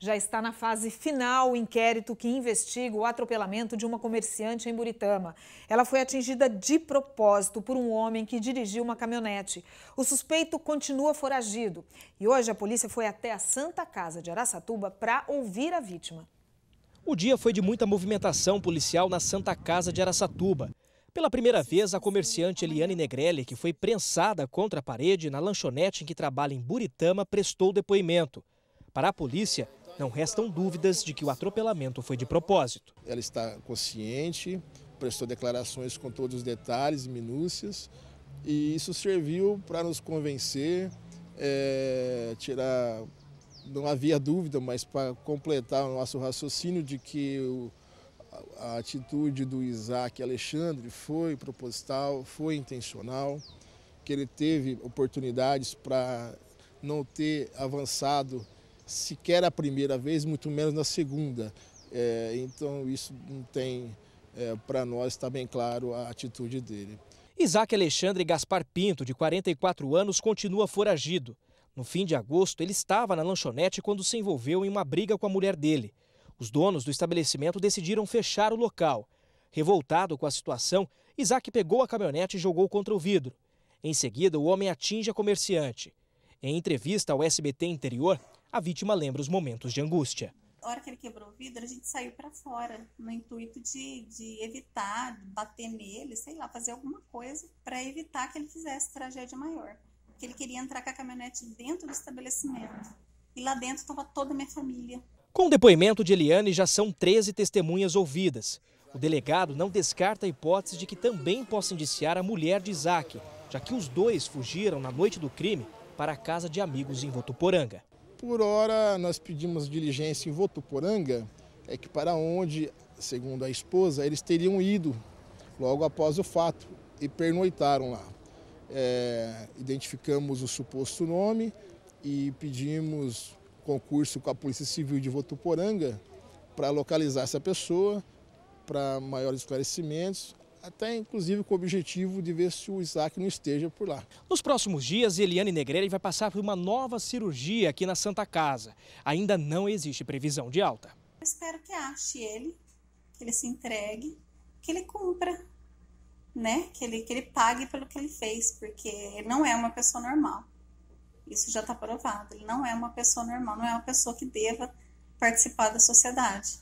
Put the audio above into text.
Já está na fase final o inquérito que investiga o atropelamento de uma comerciante em Buritama. Ela foi atingida de propósito por um homem que dirigiu uma caminhonete. O suspeito continua foragido e hoje a polícia foi até a Santa Casa de Araçatuba para ouvir a vítima. O dia foi de muita movimentação policial na Santa Casa de Araçatuba. Pela primeira vez, a comerciante Eliane Negrelli, que foi prensada contra a parede na lanchonete em que trabalha em Buritama, prestou depoimento. Para a polícia, não restam dúvidas de que o atropelamento foi de propósito. Ela está consciente, prestou declarações com todos os detalhes e minúcias, e isso serviu para nos convencer, é, tirar, não havia dúvida, mas para completar o nosso raciocínio de que o, a atitude do Isaac Alexandre foi proposital, foi intencional, que ele teve oportunidades para não ter avançado sequer a primeira vez, muito menos na segunda. É, então isso não tem, é, para nós está bem claro a atitude dele. Isaac Alexandre Gaspar Pinto, de 44 anos, continua foragido. No fim de agosto, ele estava na lanchonete quando se envolveu em uma briga com a mulher dele. Os donos do estabelecimento decidiram fechar o local. Revoltado com a situação, Isaac pegou a caminhonete e jogou contra o vidro. Em seguida, o homem atinge a comerciante. Em entrevista ao SBT Interior, a vítima lembra os momentos de angústia. A hora que ele quebrou o vidro, a gente saiu para fora, no intuito de, de evitar, de bater nele, sei lá, fazer alguma coisa para evitar que ele fizesse tragédia maior. Porque ele queria entrar com a caminhonete dentro do estabelecimento. E lá dentro estava toda a minha família. Com o depoimento de Eliane, já são 13 testemunhas ouvidas. O delegado não descarta a hipótese de que também possa indiciar a mulher de Isaac, já que os dois fugiram na noite do crime para a casa de amigos em Votuporanga. Por hora, nós pedimos diligência em Votuporanga, é que para onde, segundo a esposa, eles teriam ido logo após o fato e pernoitaram lá. É, identificamos o suposto nome e pedimos concurso com a Polícia Civil de Votuporanga para localizar essa pessoa, para maiores esclarecimentos até inclusive com o objetivo de ver se o Isaac não esteja por lá. Nos próximos dias, Eliane Negrelli vai passar por uma nova cirurgia aqui na Santa Casa. Ainda não existe previsão de alta. Eu espero que ache ele, que ele se entregue, que ele cumpra, né? Que ele, que ele pague pelo que ele fez, porque ele não é uma pessoa normal. Isso já está provado. Ele não é uma pessoa normal, não é uma pessoa que deva participar da sociedade.